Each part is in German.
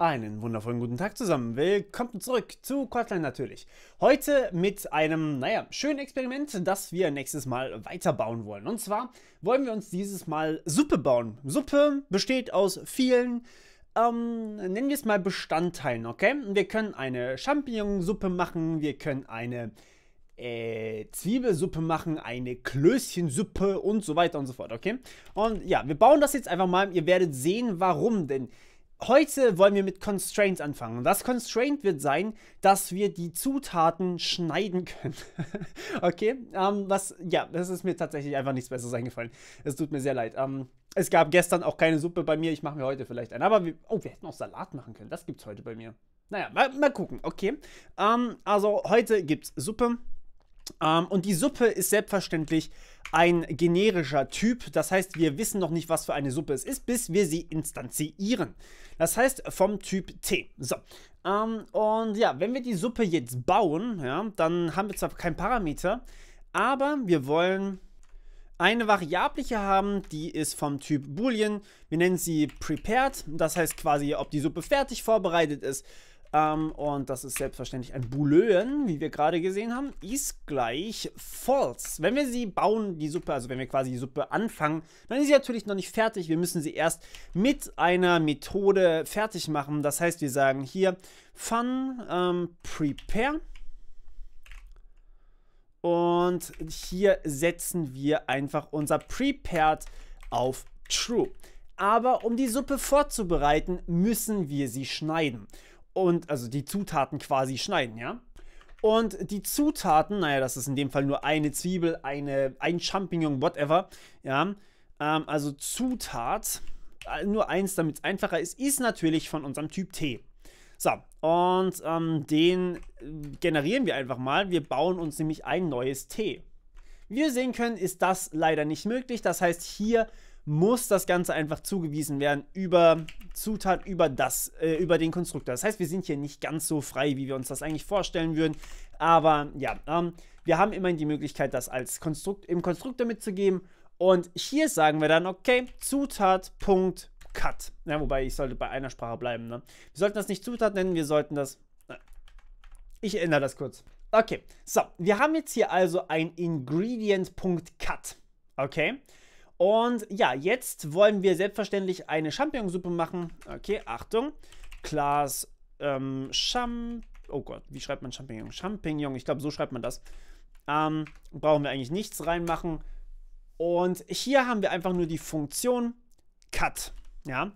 Einen wundervollen guten Tag zusammen. Willkommen zurück zu Kotlin natürlich. Heute mit einem, naja, schönen Experiment, das wir nächstes Mal weiterbauen wollen. Und zwar wollen wir uns dieses Mal Suppe bauen. Suppe besteht aus vielen, ähm, nennen wir es mal Bestandteilen, okay? Wir können eine Champignonsuppe machen, wir können eine äh, Zwiebelsuppe machen, eine Klößchensuppe und so weiter und so fort, okay? Und ja, wir bauen das jetzt einfach mal. Ihr werdet sehen, warum, denn Heute wollen wir mit Constraints anfangen. Das Constraint wird sein, dass wir die Zutaten schneiden können. okay, ähm, was, ja, das ist mir tatsächlich einfach nichts Besseres eingefallen. Es tut mir sehr leid. Ähm, es gab gestern auch keine Suppe bei mir, ich mache mir heute vielleicht eine. Aber wir, oh, wir hätten auch Salat machen können, das gibt es heute bei mir. Naja, mal, mal gucken, okay. Ähm, also heute gibt es Suppe. Ähm, und die Suppe ist selbstverständlich ein generischer Typ. Das heißt, wir wissen noch nicht, was für eine Suppe es ist, bis wir sie instanzieren. Das heißt, vom Typ T. So. Ähm, und ja, wenn wir die Suppe jetzt bauen, ja, dann haben wir zwar keinen Parameter, aber wir wollen eine Variable hier haben, die ist vom Typ Boolean. Wir nennen sie prepared, das heißt quasi, ob die Suppe fertig vorbereitet ist. Ähm, und das ist selbstverständlich ein Boulöen, wie wir gerade gesehen haben, ist gleich false. Wenn wir sie bauen, die Suppe, also wenn wir quasi die Suppe anfangen, dann ist sie natürlich noch nicht fertig. Wir müssen sie erst mit einer Methode fertig machen. Das heißt, wir sagen hier fun ähm, prepare. Und hier setzen wir einfach unser prepared auf true. Aber um die Suppe vorzubereiten, müssen wir sie schneiden und also die Zutaten quasi schneiden, ja. Und die Zutaten, naja, das ist in dem Fall nur eine Zwiebel, eine, ein Champignon, whatever, ja. Ähm, also Zutat, äh, nur eins, damit es einfacher ist, ist natürlich von unserem Typ T. So, und ähm, den äh, generieren wir einfach mal. Wir bauen uns nämlich ein neues T. Wie wir sehen können, ist das leider nicht möglich. Das heißt, hier muss das Ganze einfach zugewiesen werden über Zutat, über das, äh, über den Konstruktor. Das heißt, wir sind hier nicht ganz so frei, wie wir uns das eigentlich vorstellen würden. Aber ja, ähm, wir haben immerhin die Möglichkeit, das als Konstrukt im Konstruktor mitzugeben. Und hier sagen wir dann, okay, Zutat.cut. Ja, wobei ich sollte bei einer Sprache bleiben. Ne? Wir sollten das nicht Zutat nennen, wir sollten das. Äh, ich ändere das kurz. Okay, so, wir haben jetzt hier also ein Ingredient.cut. Okay, und ja, jetzt wollen wir selbstverständlich eine Champignonsuppe machen. Okay, Achtung. Class ähm, Champ... Oh Gott, wie schreibt man Champignon? Champignon, ich glaube, so schreibt man das. Ähm, brauchen wir eigentlich nichts reinmachen. Und hier haben wir einfach nur die Funktion Cut. Ja,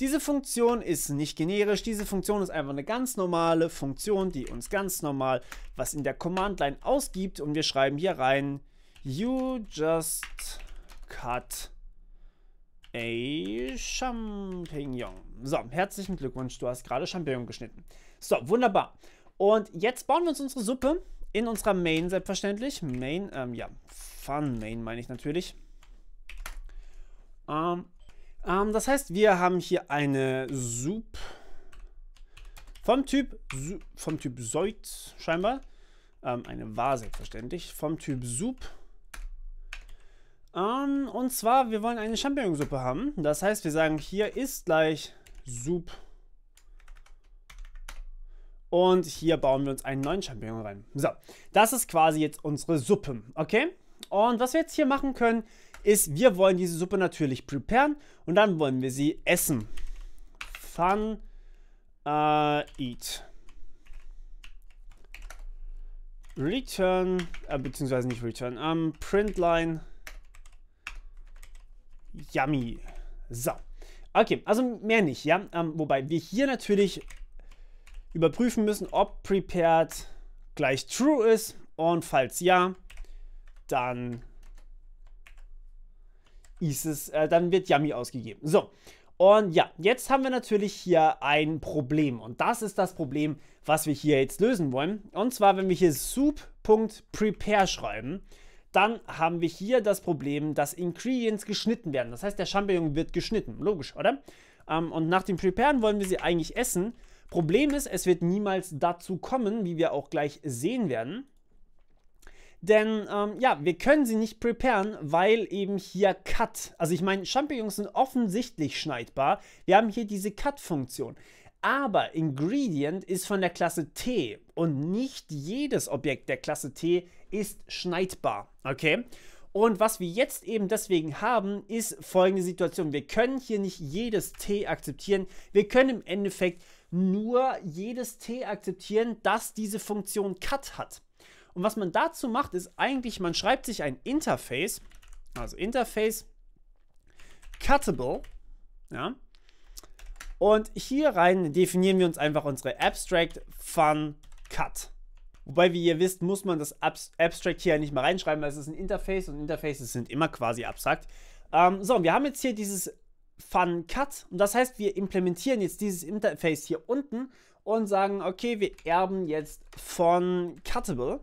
diese Funktion ist nicht generisch, diese Funktion ist einfach eine ganz normale Funktion, die uns ganz normal was in der Command-Line ausgibt und wir schreiben hier rein You just cut a Champignon. So, herzlichen Glückwunsch, du hast gerade Champignon geschnitten. So, wunderbar. Und jetzt bauen wir uns unsere Suppe in unserer Main selbstverständlich. Main, ähm, ja, Fun Main meine ich natürlich. Ähm, ähm, das heißt, wir haben hier eine Suppe vom Typ, vom Typ Seut scheinbar. Ähm, eine war selbstverständlich. Vom Typ Soup ähm, und zwar, wir wollen eine Champignonsuppe haben. Das heißt, wir sagen, hier ist gleich Sup. Und hier bauen wir uns einen neuen Champignon rein. So, das ist quasi jetzt unsere Suppe, okay? Und was wir jetzt hier machen können, ist, wir wollen diese Suppe natürlich preparen und dann wollen wir sie essen. Fun uh, eat. Return, äh, beziehungsweise nicht return, ähm, um, Printline Yummy. So. Okay, also mehr nicht, ja. Ähm, wobei wir hier natürlich überprüfen müssen, ob prepared gleich true ist. Und falls ja, dann ist es, äh, dann wird Yummy ausgegeben. So. Und ja, jetzt haben wir natürlich hier ein Problem. Und das ist das Problem, was wir hier jetzt lösen wollen. Und zwar, wenn wir hier soup.prepare schreiben, dann haben wir hier das Problem, dass Ingredients geschnitten werden. Das heißt, der Champignon wird geschnitten. Logisch, oder? Ähm, und nach dem Preparen wollen wir sie eigentlich essen. Problem ist, es wird niemals dazu kommen, wie wir auch gleich sehen werden. Denn ähm, ja, wir können sie nicht preparen, weil eben hier Cut. Also ich meine, Champignons sind offensichtlich schneidbar. Wir haben hier diese Cut-Funktion. Aber Ingredient ist von der Klasse T und nicht jedes Objekt der Klasse T ist schneidbar. Okay? Und was wir jetzt eben deswegen haben, ist folgende Situation. Wir können hier nicht jedes T akzeptieren. Wir können im Endeffekt nur jedes T akzeptieren, das diese Funktion cut hat. Und was man dazu macht, ist eigentlich, man schreibt sich ein Interface, also Interface cuttable, ja. Und hier rein definieren wir uns einfach unsere abstract fun cut. Wobei, wie ihr wisst, muss man das Abs Abstract hier nicht mal reinschreiben, weil es ist ein Interface und Interfaces sind immer quasi abstrakt. Ähm, so, und wir haben jetzt hier dieses Fun Cut und das heißt, wir implementieren jetzt dieses Interface hier unten und sagen, okay, wir erben jetzt von Cuttable.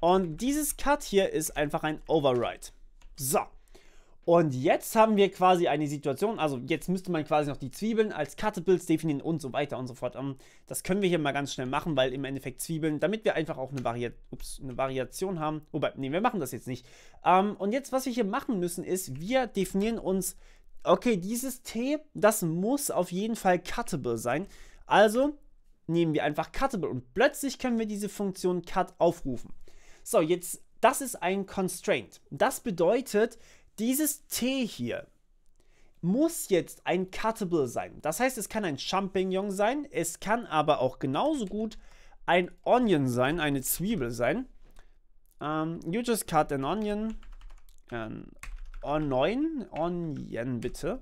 Und dieses Cut hier ist einfach ein Override. So. Und jetzt haben wir quasi eine Situation, also jetzt müsste man quasi noch die Zwiebeln als Cuttables definieren und so weiter und so fort. Ähm, das können wir hier mal ganz schnell machen, weil im Endeffekt Zwiebeln, damit wir einfach auch eine, Vari ups, eine Variation haben. Wobei, nee, wir machen das jetzt nicht. Ähm, und jetzt, was wir hier machen müssen, ist, wir definieren uns, okay, dieses T, das muss auf jeden Fall Cuttable sein. Also nehmen wir einfach Cuttable und plötzlich können wir diese Funktion Cut aufrufen. So, jetzt, das ist ein Constraint. Das bedeutet, dieses T hier muss jetzt ein Cuttable sein. Das heißt, es kann ein Champignon sein, es kann aber auch genauso gut ein Onion sein, eine Zwiebel sein. Um, ähm, you just cut an onion. An Onion, Onion bitte.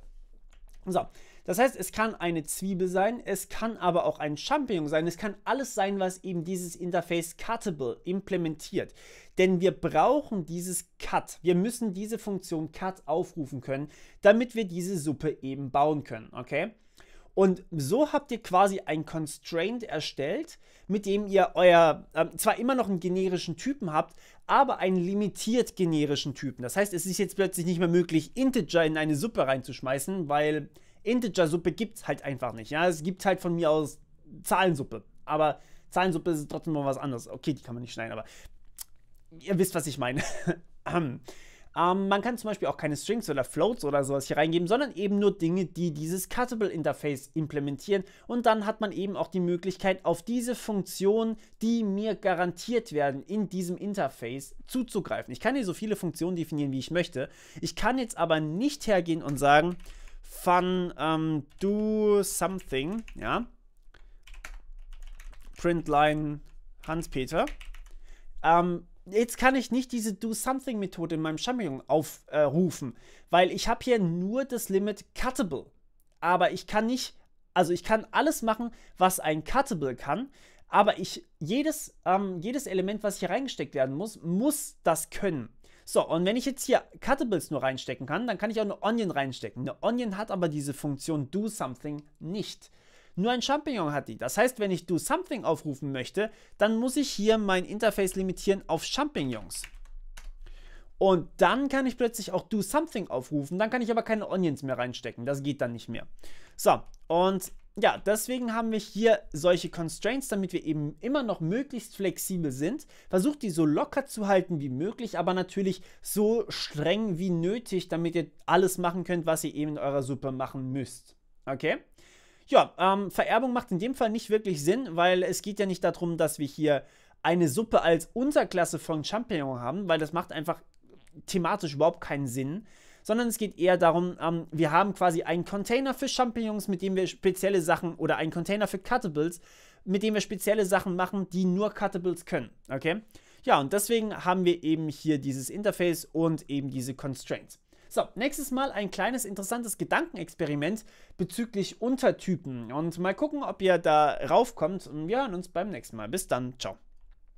So, das heißt, es kann eine Zwiebel sein, es kann aber auch ein Champignon sein, es kann alles sein, was eben dieses Interface Cuttable implementiert. Denn wir brauchen dieses Cut. Wir müssen diese Funktion Cut aufrufen können, damit wir diese Suppe eben bauen können, okay? Und so habt ihr quasi ein Constraint erstellt, mit dem ihr euer, äh, zwar immer noch einen generischen Typen habt, aber einen limitiert generischen Typen. Das heißt, es ist jetzt plötzlich nicht mehr möglich, Integer in eine Suppe reinzuschmeißen, weil Integer-Suppe gibt es halt einfach nicht. Ja, es gibt halt von mir aus Zahlensuppe. Aber Zahlensuppe ist trotzdem mal was anderes. Okay, die kann man nicht schneiden, aber ihr wisst, was ich meine. Ähm, ähm, man kann zum Beispiel auch keine Strings oder Floats oder sowas hier reingeben, sondern eben nur Dinge, die dieses Cuttable Interface implementieren. Und dann hat man eben auch die Möglichkeit, auf diese Funktionen, die mir garantiert werden, in diesem Interface zuzugreifen. Ich kann hier so viele Funktionen definieren, wie ich möchte. Ich kann jetzt aber nicht hergehen und sagen, fun ähm, do something, ja, printline Hans-Peter. Ähm, jetzt kann ich nicht diese Do-Something-Methode in meinem Champion aufrufen, äh, weil ich habe hier nur das Limit Cuttable. Aber ich kann nicht, also ich kann alles machen, was ein Cuttable kann, aber ich, jedes, ähm, jedes Element, was hier reingesteckt werden muss, muss das können. So, und wenn ich jetzt hier Cuttables nur reinstecken kann, dann kann ich auch eine Onion reinstecken. Eine Onion hat aber diese Funktion Do Something nicht. Nur ein Champignon hat die. Das heißt, wenn ich do something aufrufen möchte, dann muss ich hier mein Interface limitieren auf Champignons. Und dann kann ich plötzlich auch do something aufrufen. Dann kann ich aber keine Onions mehr reinstecken. Das geht dann nicht mehr. So, und ja, deswegen haben wir hier solche Constraints, damit wir eben immer noch möglichst flexibel sind. Versucht die so locker zu halten wie möglich, aber natürlich so streng wie nötig, damit ihr alles machen könnt, was ihr eben in eurer Suppe machen müsst. Okay? Ja, ähm, Vererbung macht in dem Fall nicht wirklich Sinn, weil es geht ja nicht darum, dass wir hier eine Suppe als Unterklasse von Champignon haben, weil das macht einfach thematisch überhaupt keinen Sinn, sondern es geht eher darum, ähm, wir haben quasi einen Container für Champignons, mit dem wir spezielle Sachen oder einen Container für Cuttables, mit dem wir spezielle Sachen machen, die nur Cuttables können, okay? Ja, und deswegen haben wir eben hier dieses Interface und eben diese Constraints. So, nächstes Mal ein kleines interessantes Gedankenexperiment bezüglich Untertypen und mal gucken, ob ihr da raufkommt. Und wir hören uns beim nächsten Mal. Bis dann, ciao.